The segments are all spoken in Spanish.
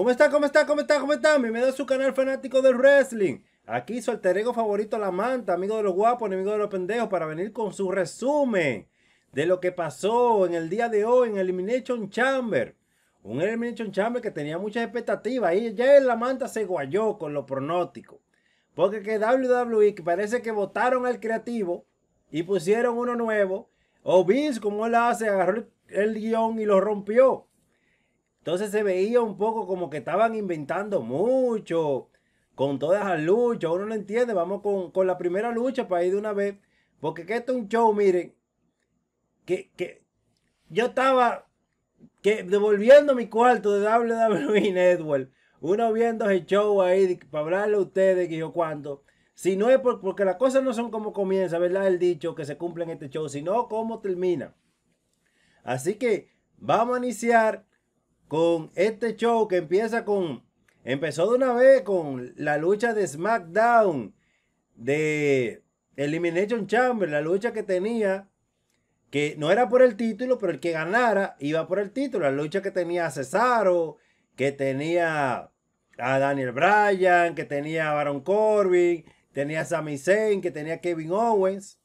¿Cómo está? ¿Cómo está? ¿Cómo está? ¿Cómo está? Bienvenido a su canal fanático del wrestling. Aquí su alter ego favorito, La Manta, amigo de los guapos, enemigo de los pendejos, para venir con su resumen de lo que pasó en el día de hoy en Elimination Chamber. Un Elimination Chamber que tenía muchas expectativas y ya en La Manta se guayó con lo pronóstico Porque que WWE parece que votaron al creativo y pusieron uno nuevo. O Vince, como él hace, agarró el guión y lo rompió. Entonces se veía un poco como que estaban inventando mucho con todas las luchas. Uno no entiende. Vamos con, la primera lucha para ir de una vez. Porque que esto es un show, miren. Que, yo estaba que devolviendo mi cuarto de WWE Network. Uno viendo el show ahí para hablarle a ustedes que yo cuando. Si no es porque las cosas no son como comienza, ¿verdad? El dicho que se cumple en este show, sino cómo termina. Así que vamos a iniciar con este show que empieza con, empezó de una vez con la lucha de SmackDown, de Elimination Chamber, la lucha que tenía, que no era por el título, pero el que ganara iba por el título, la lucha que tenía a Cesaro, que tenía a Daniel Bryan, que tenía a Baron Corbin, tenía a Sami Zayn, que tenía a Kevin Owens,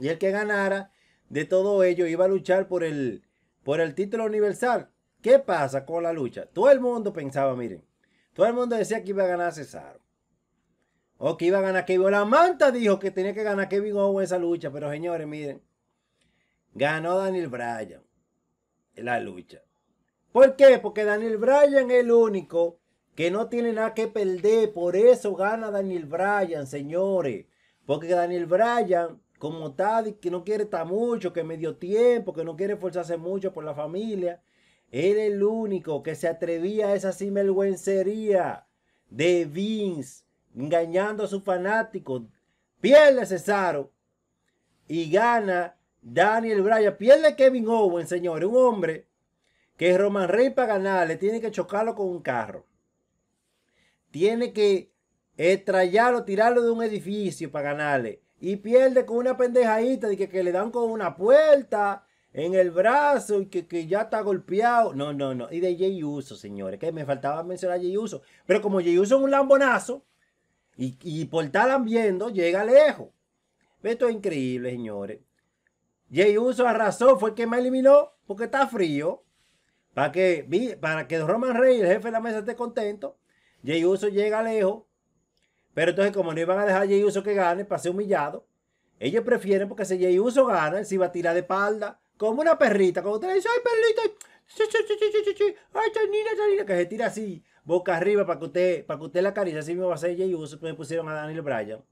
y el que ganara de todo ello iba a luchar por el, por el título universal. ¿Qué pasa con la lucha? Todo el mundo pensaba, miren, todo el mundo decía que iba a ganar César. O que iba a ganar Kevin. La manta dijo que tenía que ganar Kevin Owens esa lucha. Pero señores, miren. Ganó Daniel Bryan. La lucha. ¿Por qué? Porque Daniel Bryan es el único que no tiene nada que perder. Por eso gana Daniel Bryan, señores. Porque Daniel Bryan, como tal, que no quiere estar mucho, que medio tiempo, que no quiere esforzarse mucho por la familia. Era el único que se atrevía a esa sinvergüencería de Vince, engañando a su fanático. Pierde Cesaro y gana Daniel Bryan. Pierde Kevin Owens, señores. Un hombre que es Roman Reigns para ganar le tiene que chocarlo con un carro. Tiene que estrellarlo, tirarlo de un edificio para ganarle. Y pierde con una pendejadita de que le dan con una puerta en el brazo y que, ya está golpeado. No, no, no. Y de Jay Uso, señores, que me faltaba mencionar a Jay Uso. Pero como Jay Uso es un lambonazo y, y por estar viendo, llega lejos. Esto es increíble, señores. Jay Uso arrasó, fue el que me eliminó porque está frío. Para que, para que Roman Rey, el jefe de la mesa, esté contento. Jay Uso llega lejos. Pero entonces, como no iban a dejar a Jay Uso que gane para ser humillado, ellos prefieren porque si Jay Uso gana, él se iba a tirar de espalda como una perrita, como usted le dice, ay perrita, ay chanina, chanina, que se tira así, boca arriba para que usted, para que usted la caricia, así me va a hacer ella y me pues, pusieron a Daniel Bryan.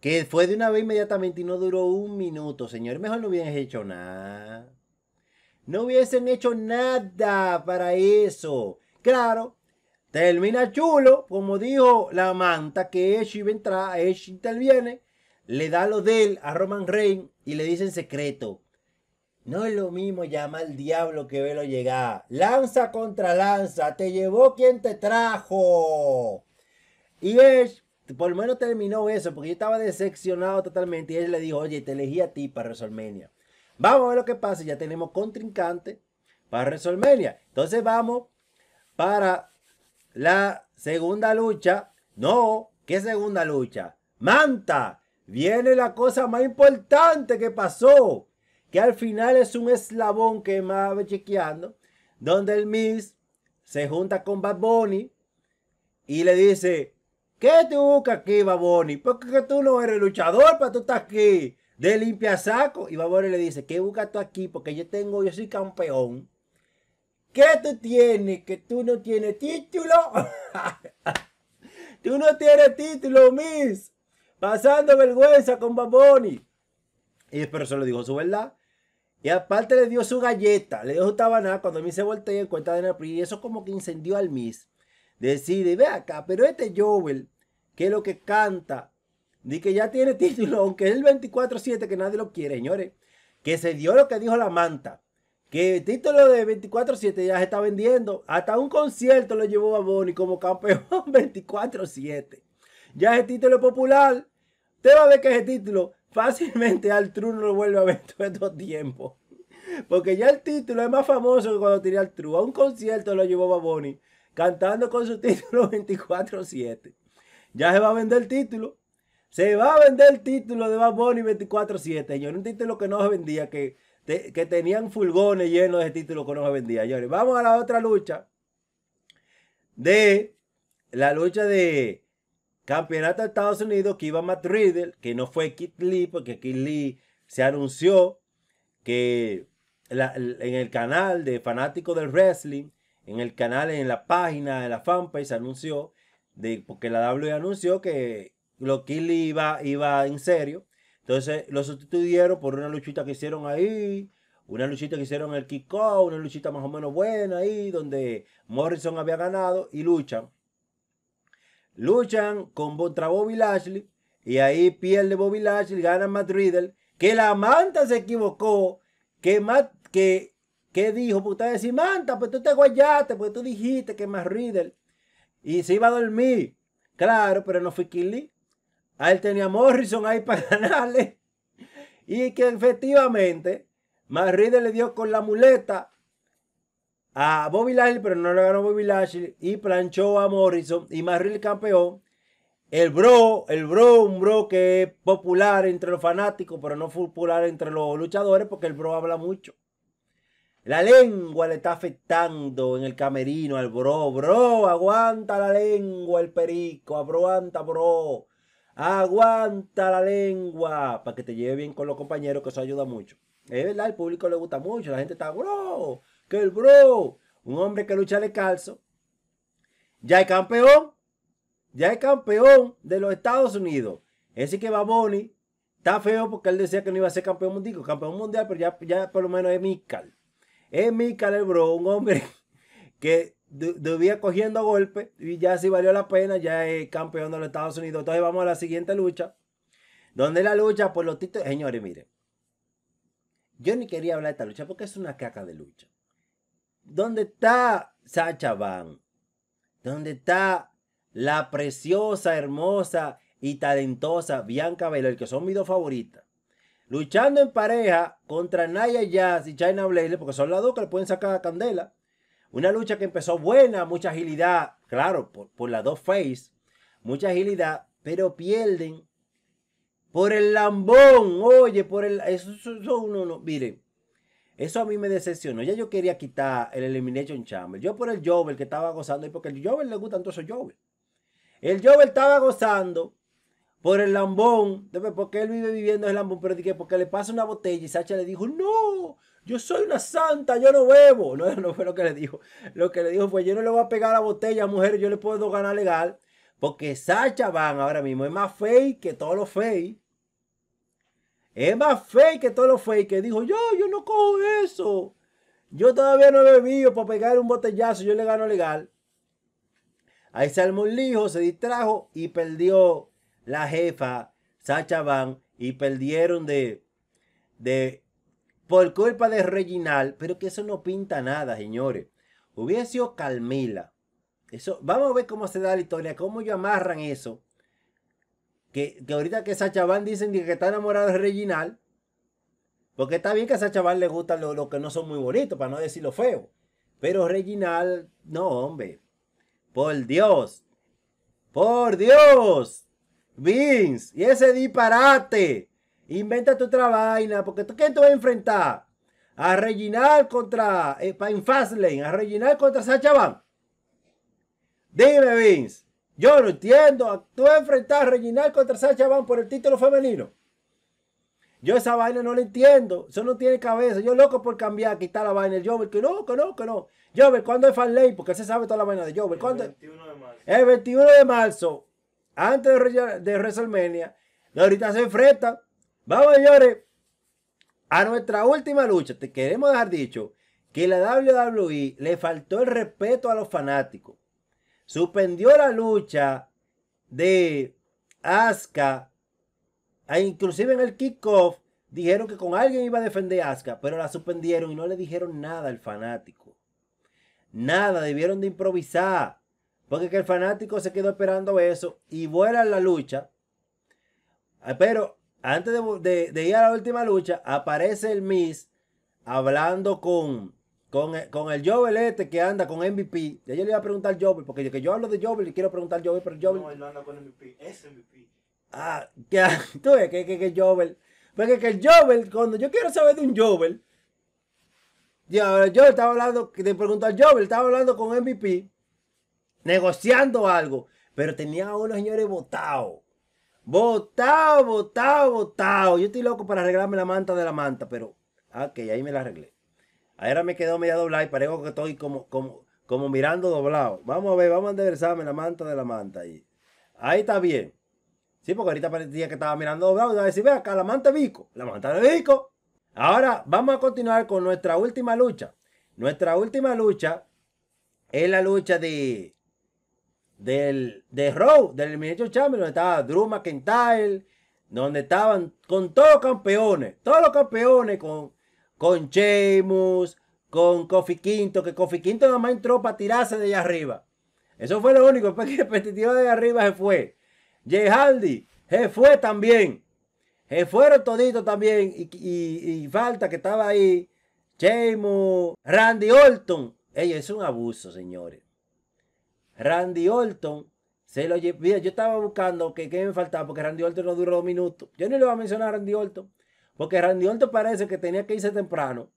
Que fue de una vez inmediatamente y no duró un minuto, señor. Mejor no hubiesen hecho nada. No hubiesen hecho nada para eso. Claro, termina chulo, como dijo la manta, que Eshi vendrá, Eshi interviene le da lo de él a Roman Reigns y le dice en secreto. No es lo mismo llamar al diablo que verlo llegar. Lanza contra lanza. Te llevó quien te trajo. Y es, por lo menos terminó eso, porque yo estaba decepcionado totalmente. Y él le dijo, oye, te elegí a ti para WrestleMania. Vamos a ver lo que pasa. Ya tenemos contrincante para WrestleMania. Entonces vamos para la segunda lucha. No, ¿qué segunda lucha? Manta viene la cosa más importante que pasó, que al final es un eslabón que más chequeando, donde el Miss se junta con Bad y le dice, ¿qué te busca aquí, Bad Bunny? Porque tú no eres luchador, para tú estás aquí de limpia saco. Y Bad le dice, ¿qué buscas tú aquí? Porque yo tengo, yo soy campeón. ¿Qué tú tienes? Que tú no tienes título. tú no tienes título, Miss pasando vergüenza con Baboni. Y espero eso lo dijo su verdad. Y aparte le dio su galleta, le dio su tabaná. Cuando mí se voltea en cuenta de Napri, y eso como que incendió al Miss. Decide, ve acá, pero este Jovel, que es lo que canta, ni que ya tiene título, aunque es el 24-7, que nadie lo quiere, señores. Que se dio lo que dijo la manta. Que el título de 24-7 ya se está vendiendo. Hasta un concierto lo llevó a como campeón 24-7. Ya es título popular. Usted va a ver que ese título fácilmente al True no lo vuelve a ver todo estos tiempos. Porque ya el título es más famoso que cuando tenía al True. A un concierto lo llevó Baboni cantando con su título 24-7. Ya se va a vender el título. Se va a vender el título de Baboni 24-7, señores. Un título que no se vendía, que, tenían fulgones llenos de títulos que no se vendía, Vamos a la otra lucha. De la lucha de Campeonato de Estados Unidos que iba a Riddle, que no fue Kit Lee, porque Kit Lee se anunció que en el canal de fanático del wrestling, en el canal, en la página de la fanpage, se anunció, de, porque la W anunció que lo Kit Lee iba, iba en serio. Entonces lo sustituyeron por una luchita que hicieron ahí, una luchita que hicieron el Kiko, una luchita más o menos buena ahí, donde Morrison había ganado y luchan luchan con, contra Bobby Lashley y ahí pierde Bobby Lashley, gana Matt Riddle, que la manta se equivocó, que que, dijo, puta usted manta, pues tú te guayaste, pues tú dijiste que Matt Riddle y se iba a dormir. Claro, pero no fue killy A tenía Morrison ahí para ganarle. Y que efectivamente, Matt Riddle le dio con la muleta a Bobby Lashley, pero no le ganó Bobby Lashley. Y planchó a Morrison. Y Marril campeón. El bro, el bro, un bro que es popular entre los fanáticos, pero no popular entre los luchadores, porque el bro habla mucho. La lengua le está afectando en el camerino al bro. Bro, aguanta la lengua, el perico. Aguanta, bro. Aguanta la lengua. Para que te lleve bien con los compañeros, que eso ayuda mucho. Es verdad, al público le gusta mucho. La gente está, bro que el bro, un hombre que lucha de calzo, ya es campeón, ya es campeón de los Estados Unidos. Ese que Baboni está feo porque él decía que no iba a ser campeón mundial, campeón mundial, pero ya, ya por lo menos es Mical. Es Mical el bro, un hombre que debía cogiendo golpes. y ya si valió la pena, ya es campeón de los Estados Unidos. Entonces vamos a la siguiente lucha, donde la lucha por los títulos, señores, miren. Yo ni quería hablar de esta lucha porque es una caca de lucha. ¿Dónde está Sacha Van? ¿Dónde está la preciosa, hermosa y talentosa Bianca Belair, que son mis dos favoritas? Luchando en pareja contra Naya Jazz y China Blaze, porque son las dos que le pueden sacar a Candela. Una lucha que empezó buena, mucha agilidad, claro, por, las dos face, mucha agilidad, pero pierden por el lambón, oye, por el. Eso, eso, no, no, miren, eso a mí me decepcionó. Ya yo quería quitar el Elimination Chamber. Yo por el Jovel que estaba gozando, y porque el Jovel le gustan todos esos Jovel. El Jovel estaba gozando por el lambón, porque él vive viviendo el lambón, pero dije, porque le pasa una botella y Sacha le dijo, no, yo soy una santa, yo no bebo. No, no fue lo que le dijo. Lo que le dijo fue, yo no le voy a pegar la botella, mujer, yo le puedo ganar legal. Porque Sacha Van ahora mismo es más fake que todos los fake. Es más fake que todos los fake. Dijo, yo, yo no cojo eso. Yo todavía no he bebido para pegar un botellazo. Yo le gano legal. Ahí se armó se distrajo y perdió la jefa Sacha Van. Y perdieron de, de por culpa de Reginal, pero que eso no pinta nada, señores. Hubiese sido Carmila. Eso, vamos a ver cómo se da la historia, cómo ellos amarran eso que, ahorita que esa dicen que está enamorado de Reginald, porque está bien que a Sachabán le gustan los lo que no son muy bonitos, para no decir lo feo. Pero Reginald, no, hombre. Por Dios. Por Dios. Vince, y ese disparate. Inventa tu otra vaina, porque tú, ¿quién te vas a enfrentar? A Reginald contra, eh, a Reginald contra Sachabán. Dime, Vince. Yo no entiendo. Tú enfrentar a Reginald contra Sánchez Van por el título femenino. Yo esa vaina no la entiendo. Eso no tiene cabeza. Yo loco por cambiar, quitar la vaina. Yo Jover, que no, que no, que no. Jover, ¿cuándo es ley, Porque se sabe toda la vaina de Jover. El 21 de marzo. El 21 de marzo, antes de, de WrestleMania. ahorita se enfrenta. Vamos, señores, a nuestra última lucha. Te queremos dejar dicho que la WWE le faltó el respeto a los fanáticos suspendió la lucha de Aska E inclusive en el kickoff dijeron que con alguien iba a defender a pero la suspendieron y no le dijeron nada al fanático. Nada, debieron de improvisar. Porque que el fanático se quedó esperando eso y vuela la lucha. Ah, pero antes de, de ir a la última lucha, aparece el Miss hablando con eh, con, el Jovel este que anda con MVP. yo le iba a preguntar Jovel, porque yo, hablo de Jovel y quiero preguntar Jovel, pero Jovel. No, él no anda con MVP, es MVP. Ah, que, tú ves que, que, que Jovel. Porque que el Jovel, cuando yo quiero saber de un Jovel, yo, yo estaba hablando, Le pregunto al Jovel, estaba hablando con MVP, negociando algo, pero tenía a unos señores votados. Votado, votado, votado. Yo estoy loco para arreglarme la manta de la manta, pero, ah, ok, ahí me la arreglé. Ahora me quedo media doblado y parezco que estoy como, como, mirando doblado. Vamos a ver, vamos a enderezarme la manta de la manta ahí. Ahí está bien. Sí, porque ahorita parecía que estaba mirando doblado. Y a ve acá, la manta de Vico. La manta de Vico. Ahora vamos a continuar con nuestra última lucha. Nuestra última lucha es la lucha de del de Raw, del ministro Chamber, donde estaba Drew McIntyre, donde estaban con todos los campeones, todos los campeones con con Sheamus, con Kofi Quinto, que Kofi Quinto nomás entró para tirarse de allá arriba. Eso fue lo único, porque que repetitivo de allá arriba se fue. Jay Hardy se fue también. Se fueron toditos también. Y, y, falta que estaba ahí. Sheamus. Randy Orton. Ey, es un abuso, señores. Randy Orton se lo yo estaba buscando que, me faltaba porque Randy Orton no duró dos minutos. Yo ni le voy a mencionar a Randy Orton. Porque Randy Orton parece que tenía que irse temprano.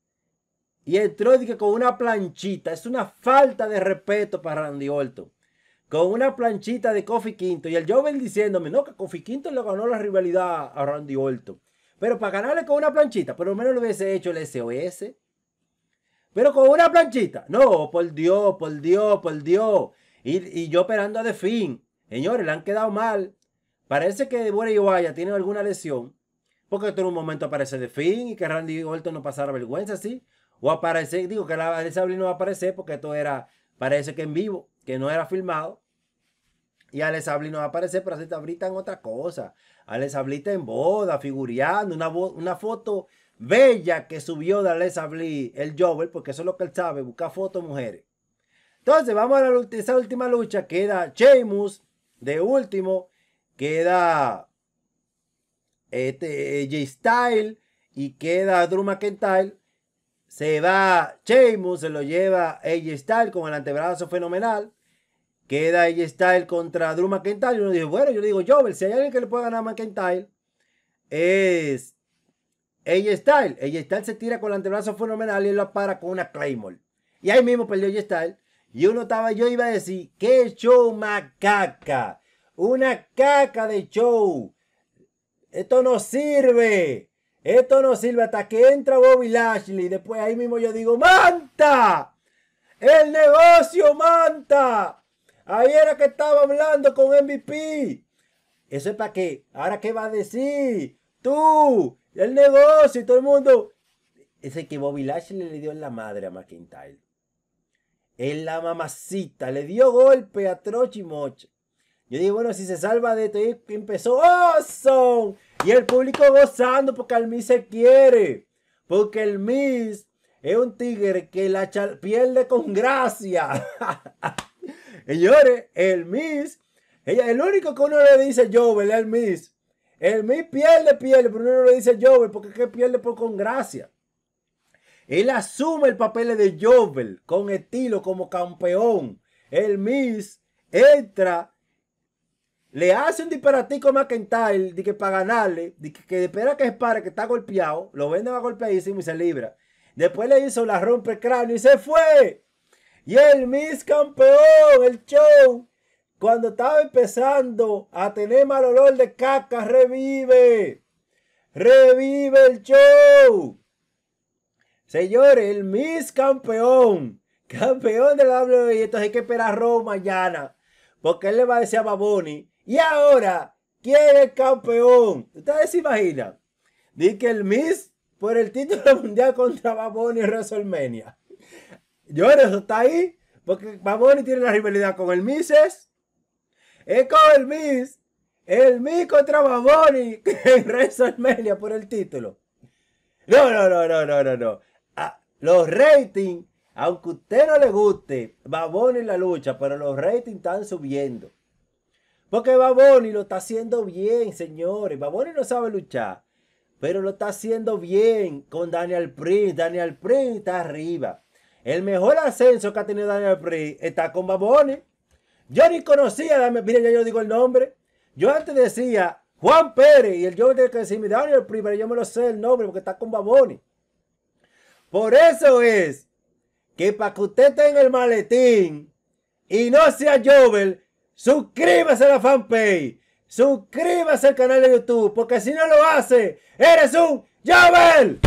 Y entró que con una planchita. Es una falta de respeto para Randy Orton. Con una planchita de Kofi Quinto. Y el joven diciéndome, no, que Kofi Quinto le ganó la rivalidad a Randy Orton. Pero para ganarle con una planchita, por lo menos lo hubiese hecho el SOS. Pero con una planchita. No, por Dios, por Dios, por Dios. Y, yo esperando a de Fin. Señores, le han quedado mal. Parece que y vaya tiene alguna lesión. Porque esto en un momento aparece de fin y que Randy Orton no pasara vergüenza, sí. O aparece, digo que la no va a aparecer porque esto era, parece que en vivo, que no era filmado. Y Alexa no va a aparecer, pero se está está en otra cosa. Alexa está en boda, figureando, una, una foto bella que subió de Alexa el Jover, porque eso es lo que él sabe, buscar fotos mujeres. Entonces, vamos a la, esa última lucha. Queda Sheamus de último. Queda este, AJ Style y queda Drew McIntyre. Se va Sheamus, se lo lleva AJ Style con el antebrazo fenomenal. Queda AJ Style contra Drew McIntyre. Y uno dice, bueno, yo le digo, Jovel, si hay alguien que le pueda ganar a McIntyre, es AJ Style. AJ Styles se tira con el antebrazo fenomenal y él lo para con una Claymore. Y ahí mismo perdió AJ style Y uno estaba, yo iba a decir, qué show macaca. Una caca de show. Esto no sirve. Esto no sirve hasta que entra Bobby Lashley. Después ahí mismo yo digo, ¡Manta! El negocio, Manta. Ahí era que estaba hablando con MVP. Eso es para qué. Ahora qué va a decir. Tú, el negocio y todo el mundo. Ese que Bobby Lashley le dio en la madre a McIntyre. En la mamacita. Le dio golpe a Trochimoch, Yo digo bueno, si se salva de esto, empezó, ¡Awesome! ¡Oh, y el público gozando porque al Miss se quiere. Porque el Miss es un tigre que la pierde con gracia. Señores, el Miss, ella, el único que uno le dice Jovel el Miss. El Miss pierde, pierde, pero uno no le dice Jovel porque qué pierde por con gracia. Él asume el papel de Jovel con estilo como campeón. El Miss entra le hace un disparatico a McIntyre de que para ganarle, de que, espera que para que está golpeado, lo vende, a golpeadísimo y se libra. Después le hizo la rompe cráneo y se fue. Y el Miss Campeón, el show, cuando estaba empezando a tener mal olor de caca, revive. Revive el show. Señores, el Miss Campeón, campeón de la WWE, entonces hay que esperar a Roma mañana. Porque él le va a decir a Baboni y ahora, ¿quién es campeón? Ustedes se imaginan. Dice que el Miss por el título mundial contra Baboni y WrestleMania. Yo eso está ahí. Porque Baboni tiene la rivalidad con el Miss. Es con el Miss. El Miss contra Baboni en WrestleMania por el título. No, no, no, no, no, no, no. Ah, los ratings, aunque a usted no le guste, Baboni en la lucha, pero los ratings están subiendo. Porque Baboni lo está haciendo bien, señores. Baboni no sabe luchar. Pero lo está haciendo bien con Daniel Prince. Daniel Prince está arriba. El mejor ascenso que ha tenido Daniel Prince está con Baboni. Yo ni conocía, miren, ya yo digo el nombre. Yo antes decía Juan Pérez y el joven tenía que decirme Daniel Prince, pero yo me lo sé el nombre porque está con Baboni. Por eso es que para que usted tenga el maletín y no sea joven, suscríbase a la fanpage, suscríbase al canal de YouTube, porque si no lo hace, eres un Javel.